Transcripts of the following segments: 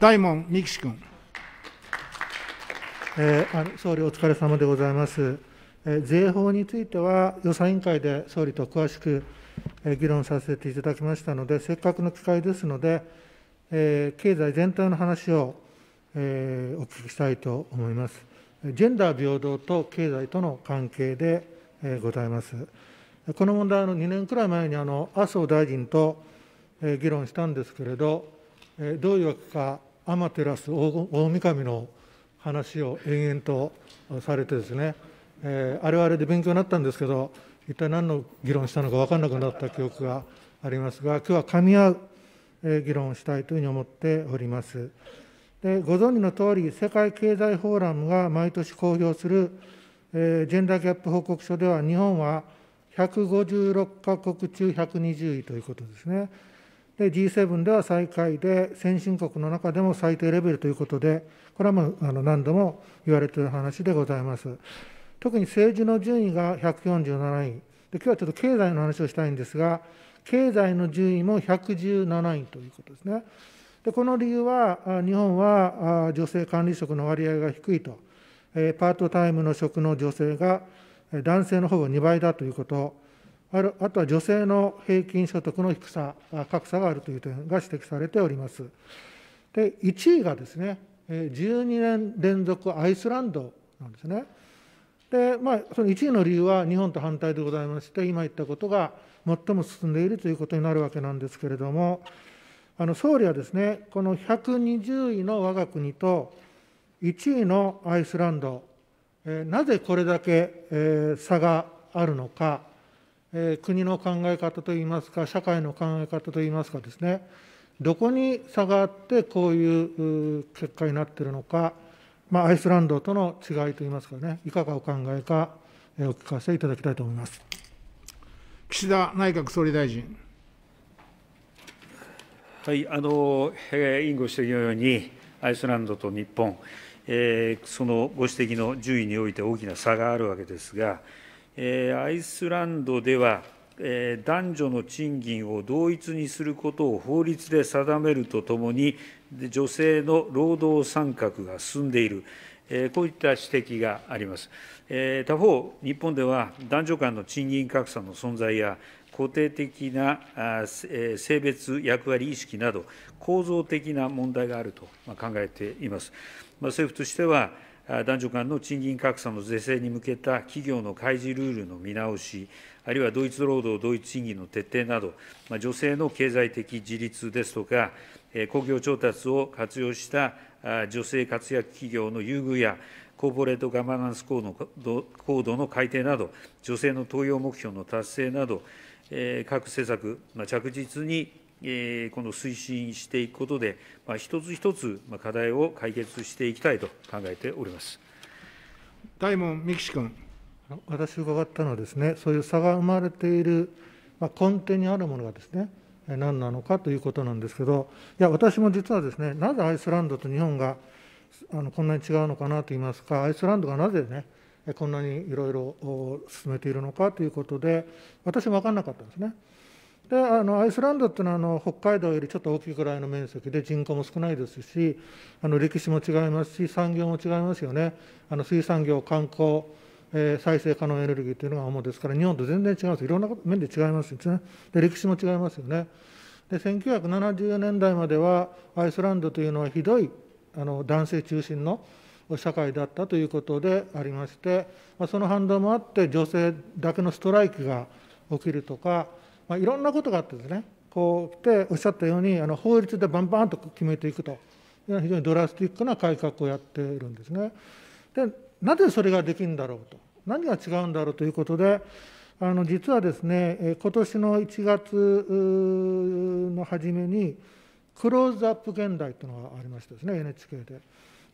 大門三木氏君。えー、あの総理、お疲れ様でございます。えー、税法については、予算委員会で総理と詳しく、えー、議論させていただきましたので、せっかくの機会ですので、えー、経済全体の話を、えー、お聞きしたいと思います。ジェンダー平等と経済との関係で、えー、ございます。この問題の2年くらい前にあの麻生大臣と、えー、議論したんですけれど、えー、どういうわけか天照大神の話を延々とされてですね、えー、あれはあれで勉強になったんですけど、一体何の議論したのか分からなくなった記憶がありますが、今日は噛み合う、議論をしたいというふうに思っております。でご存知の通り、世界経済フォーラムが毎年公表する、えー、ジェンダーギャップ報告書では、日本は156カ国中120位ということですね。で G7 では最下位で、先進国の中でも最低レベルということで、これはもうあの何度も言われている話でございます。特に政治の順位が147位、で今日はちょっと経済の話をしたいんですが、経済の順位も117位ということですね。でこの理由は、日本は女性管理職の割合が低いと、パートタイムの職の女性が男性のほぼ2倍だということ。あるあとは女性の平均所得の低さ、格差があるという点が指摘されております。で、1位がですね、12年連続アイスランドなんですね。で、まあ、その1位の理由は日本と反対でございまして、今言ったことが最も進んでいるということになるわけなんですけれども、あの総理はですね、この120位の我が国と1位のアイスランド、えなぜこれだけ、え差があるのか。え国の考え方といいますか、社会の考え方といいますかですね、どこに差があってこういう結果になっているのか、まあ、アイスランドとの違いといいますかね、いかがお考えか、えお聞かせいただきたいと思います。岸田内閣総理大臣。はい、あの、え委員ご指摘のように、アイスランドと日本、えー、そのご指摘の順位において大きな差があるわけですが、アイスランドでは、男女の賃金を同一にすることを法律で定めるとともに、女性の労働参画が進んでいる、こういった指摘があります。他方、日本では男女間の賃金格差の存在や、固定的な性別役割意識など、構造的な問題があると考えています。政府としては男女間の賃金格差の是正に向けた企業の開示ルールの見直し、あるいは同一労働同一賃金の徹底など、女性の経済的自立ですとか、公共調達を活用した女性活躍企業の優遇や、コーポレートガバナンスコードの改定など、女性の登用目標の達成など、各施策、着実にこの推進していくことで、一つ一つ課題を解決していきたいと考えております大門美樹君。私伺ったのはですね、そういう差が生まれている、まあ、根底にあるものがですね、何なのかということなんですけど、いや、私も実はですね、なぜアイスランドと日本があのこんなに違うのかなといいますか、アイスランドがなぜね、こんなにいろいろ進めているのかということで、私も分からなかったんですね。であのアイスランドっていうのはあの北海道よりちょっと大きいくらいの面積で人口も少ないですしあの歴史も違いますし産業も違いますよねあの水産業観光、えー、再生可能エネルギーというのが主ですから日本と全然違いますいろんな面で違いますよねで歴史も違いますよねで1970年代まではアイスランドというのはひどいあの男性中心の社会だったということでありまして、まあ、その反動もあって女性だけのストライキが起きるとかまあ、いろんなことがあってですね、こう来ておっしゃったように、あの法律でバンバンと決めていくというのは非常にドラスティックな改革をやっているんですね。で、なぜそれができるんだろうと、何が違うんだろうということで、あの実はですね、今年の1月の初めに、クローズアップ現代というのがありましてですね、NHK で。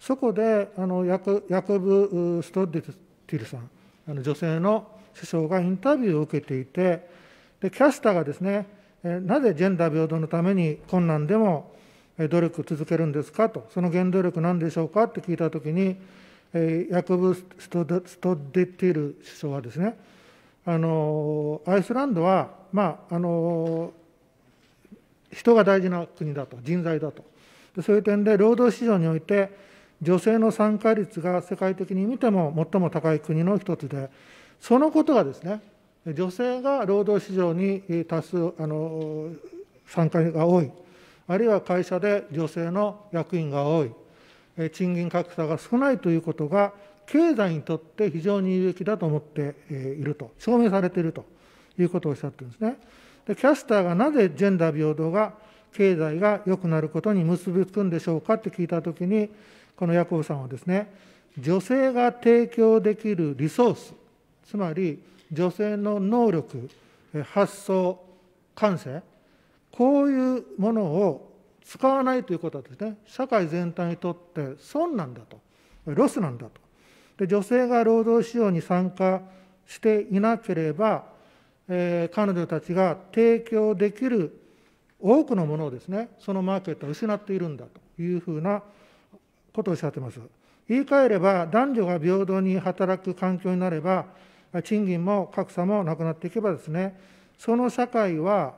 そこで、あのヤクヤコブ・ストッディティルさん、あの女性の首相がインタビューを受けていて、でキャスターがですね、なぜジェンダー平等のために困難でも努力続けるんですかと、その原動力なんでしょうかって聞いたときに、ヤクブ・ストデティル首相はですね、あのアイスランドは、まああの人が大事な国だと、人材だとで、そういう点で労働市場において、女性の参加率が世界的に見ても最も高い国の一つで、そのことがですね、女性が労働市場に多数あの参加が多い、あるいは会社で女性の役員が多い、賃金格差が少ないということが、経済にとって非常に有益だと思っていると、証明されているということをおっしゃってるんですね。でキャスターがなぜジェンダー平等が経済が良くなることに結びつくんでしょうかって聞いたときに、このヤコブさんはですね、女性が提供できるリソース、つまり、女性の能力発想感性こういうものを使わないということはですね社会全体にとって損なんだとロスなんだとで女性が労働市場に参加していなければ、えー、彼女たちが提供できる多くのものをですねそのマーケットは失っているんだというふうなことをおっしゃってます。言い換えれば男女が平等に働く環境になれば賃金も格差もなくなっていけばですね、その社会は、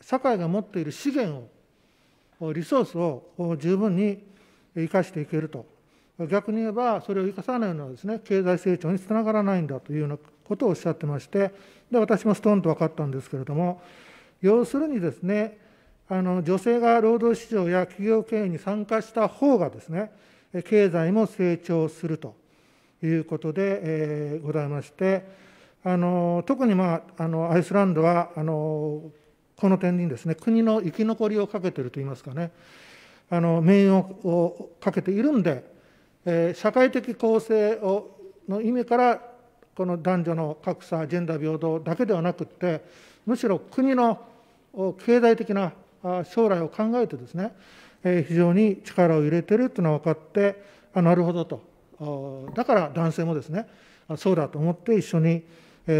社会が持っている資源を、リソースを十分に生かしていけると、逆に言えば、それを生かさないのはですね、経済成長につながらないんだというようなことをおっしゃってまして、で私もストンと分かったんですけれども、要するにですね、あの女性が労働市場や企業経営に参加した方がですね、経済も成長すると。いうことで、えー、ございましてあの特に、まあ、あのアイスランドはあのこの点にですね国の生き残りをかけているといいますかねあの命運をかけているんで、えー、社会的公正をの意味からこの男女の格差ジェンダー平等だけではなくってむしろ国の経済的な将来を考えてですね、え非常に力を入れてるというのは分かってあなるほどとだから男性もですね、そうだと思って一緒に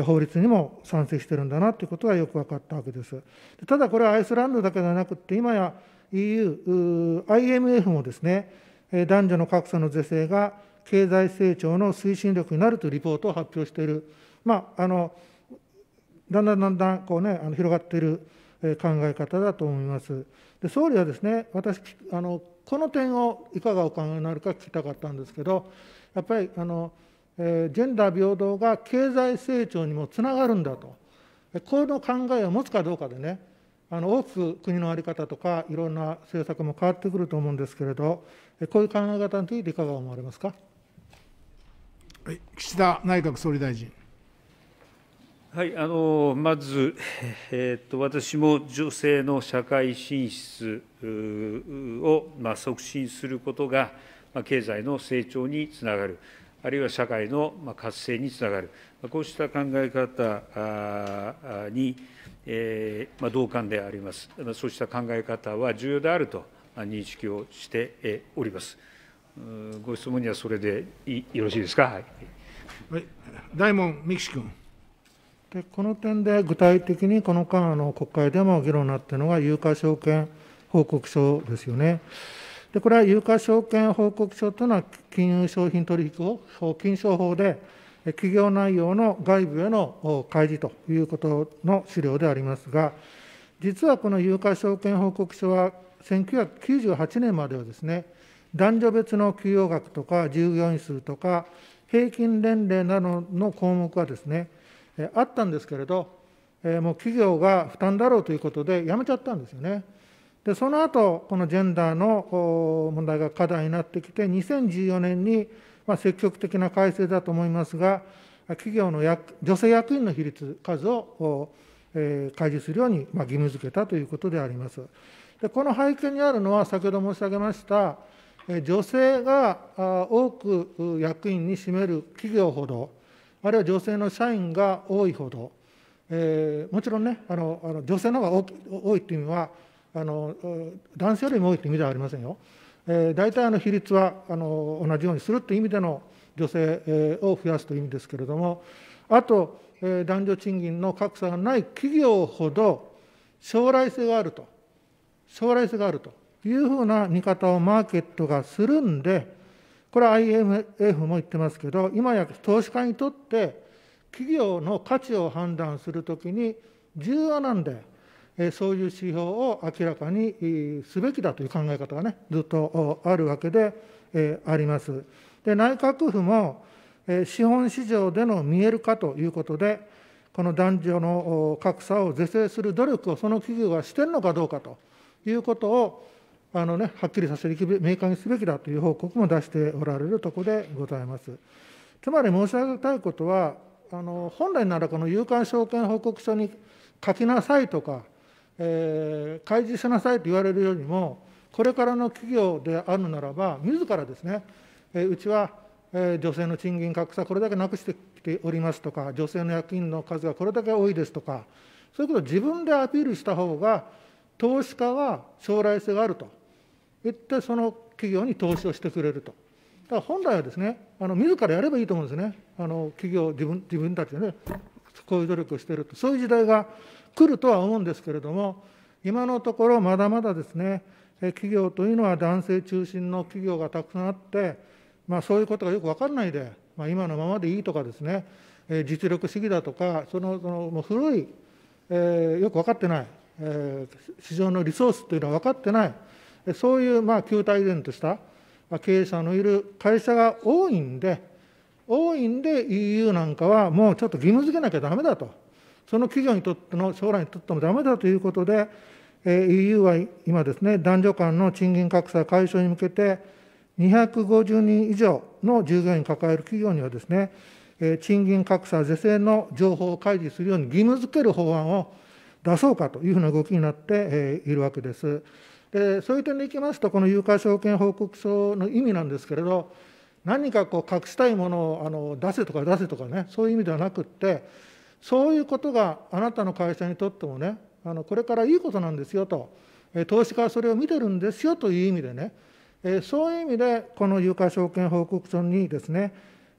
法律にも賛成してるんだなということがよく分かったわけです。ただこれはアイスランドだけではなくて、今や EU、IMF もですね、男女の格差の是正が経済成長の推進力になるというリポートを発表している、まあ、あのだんだんだんだんこう、ね、あの広がっている考え方だと思います。で総理はですね、私あのこの点をいかがお考えになるか聞きたかったんですけど、やっぱりあの、えー、ジェンダー平等が経済成長にもつながるんだと、こういうの考えを持つかどうかでね、あの大きく国の在り方とか、いろんな政策も変わってくると思うんですけれど、こういう考え方についていかが思われますか。はい、岸田内閣総理大臣。まず、私も女性の社会進出を促進することが、経済の成長につながる、あるいは社会の活性につながる、こうした考え方に同感であります。そうした考え方は重要であると認識をしております。ご質問にはそれでよろしいですか。はい、大門美樹君。でこの点で具体的にこの間の国会でも議論になっているのが有価証券報告書ですよね。でこれは有価証券報告書というのは金融商品取引法金商法で企業内容の外部への開示ということの資料でありますが実はこの有価証券報告書は1998年まではですね男女別の給与額とか従業員数とか平均年齢などの項目はですねあったんですけれど、もう企業が負担だろうということで、やめちゃったんですよね。で、その後このジェンダーの問題が課題になってきて、2014年に積極的な改正だと思いますが、企業の女性役員の比率、数を開示するように義務付けたということであります。でこの背景にあるのは、先ほど申し上げました、女性が多く役員に占める企業ほど、あるいは女性の社員が多いほど、えー、もちろんね、あのあの女性の方が多いという意味はあの、男性よりも多いという意味ではありませんよ。えー、大体あの比率はあの同じようにするという意味での女性、を増やすという意味ですけれども、あと、えー、男女賃金の格差がない企業ほど将来性があると、将来性があるというふうな見方をマーケットがするんで、これは IMF も言ってますけど、今や投資家にとって、企業の価値を判断するときに重要なんで、そういう指標を明らかにすべきだという考え方がね、ずっとあるわけであります。で内閣府も、資本市場での見える化ということで、この男女の格差を是正する努力をその企業はしてるのかどうかということを、あのね、はっきりさせるべき、明確にすべきだという報告も出しておられるところでございます。つまり申し上げたいことは、あの本来ならこの有価証券報告書に書きなさいとか、えー、開示しなさいと言われるよりも、これからの企業であるならば、自らですね、えー、うちは、えー、女性の賃金格差、これだけなくしてきておりますとか、女性の役員の数がこれだけ多いですとか、そういうことを自分でアピールした方が、投資家は将来性があると。行ってその企業に投資をしてくれると。だから本来はですね、あの自らやればいいと思うんですね、あの企業自分、自分たちでね、こういう努力をしていると、そういう時代が来るとは思うんですけれども、今のところ、まだまだですね、企業というのは男性中心の企業がたくさんあって、まあ、そういうことがよく分からないで、まあ、今のままでいいとかですね、実力主義だとか、そのそのもう古い、えー、よく分かってない、えー、市場のリソースというのは分かってない。そういうまあ旧体連とした経営者のいる会社が多いんで、多いんで EU なんかはもうちょっと義務付けなきゃだめだと、その企業にとっての将来にとってもだめだということで、EU は今ですね、男女間の賃金格差解消に向けて、250人以上の従業員抱える企業にはですね、賃金格差是正の情報を開示するように義務付ける法案を出そうかというふうな動きになっているわけです。でそういう点でいきますと、この有価証券報告書の意味なんですけれど、何かこう隠したいものをあの出せとか出せとかね、そういう意味ではなくって、そういうことがあなたの会社にとってもね、あのこれからいいことなんですよと、投資家はそれを見てるんですよという意味でね、そういう意味で、この有価証券報告書にですね、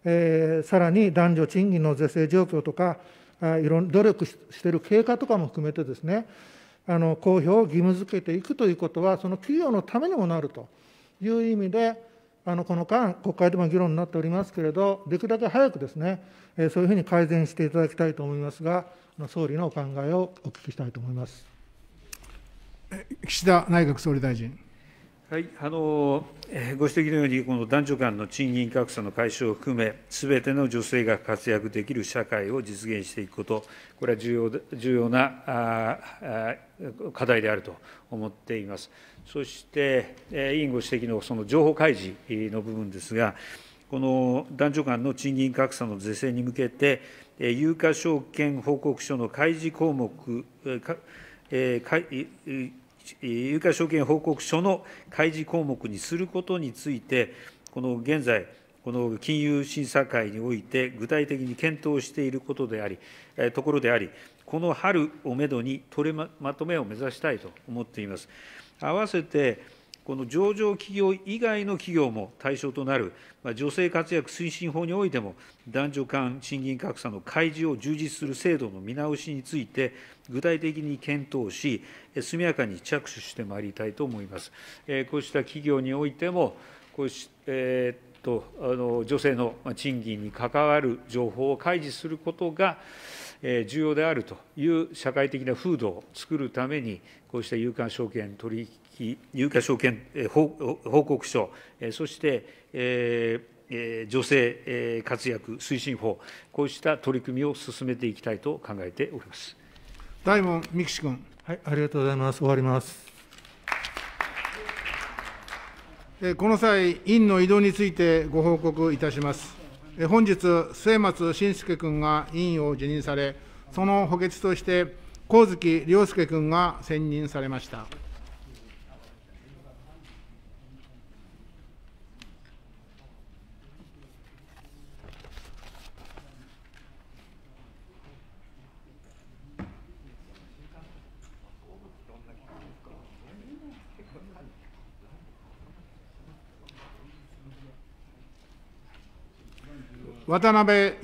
えさらに男女賃金の是正状況とか、いろん努力している経過とかも含めてですね、あの公表を義務付けていくということは、その企業のためにもなるという意味で、あのこの間、国会でも議論になっておりますけれど、できるだけ早くですね、えそういうふうに改善していただきたいと思いますが、総理のお考えをお聞きしたいと思います。岸田内閣総理大臣。ご指摘のように、この男女間の賃金格差の解消を含め、すべての女性が活躍できる社会を実現していくこと、これは重要な課題であると思っています。そして、委員ご指摘のその情報開示の部分ですが、この男女間の賃金格差の是正に向けて、有価証券報告書の開示項目、えー、有価証券報告書の開示項目にすることについて、この現在、この金融審査会において具体的に検討していることであり、ところであり、この春をめどに取りまとめを目指したいと思っています。合わせてこの上場企業以外の企業も対象となる、女性活躍推進法においても、男女間賃金格差の開示を充実する制度の見直しについて、具体的に検討し、速やかに着手してまいりたいと思います。こうした企業においても、こうしえー、っとあの女性の賃金に関わる情報を開示することが、重要であるという社会的な風土を作るために、こうした有価証券取引、有価証券報告書、そして、えー女性活躍推進法、こうした取り組みを進めていきたいと考えております大門美樹君、はい。ありがとうございます。終わります。この際、委員の移動についてご報告いたします。本日、末松信介君が委員を辞任され、その補欠として、上月良介君が選任されました。渡辺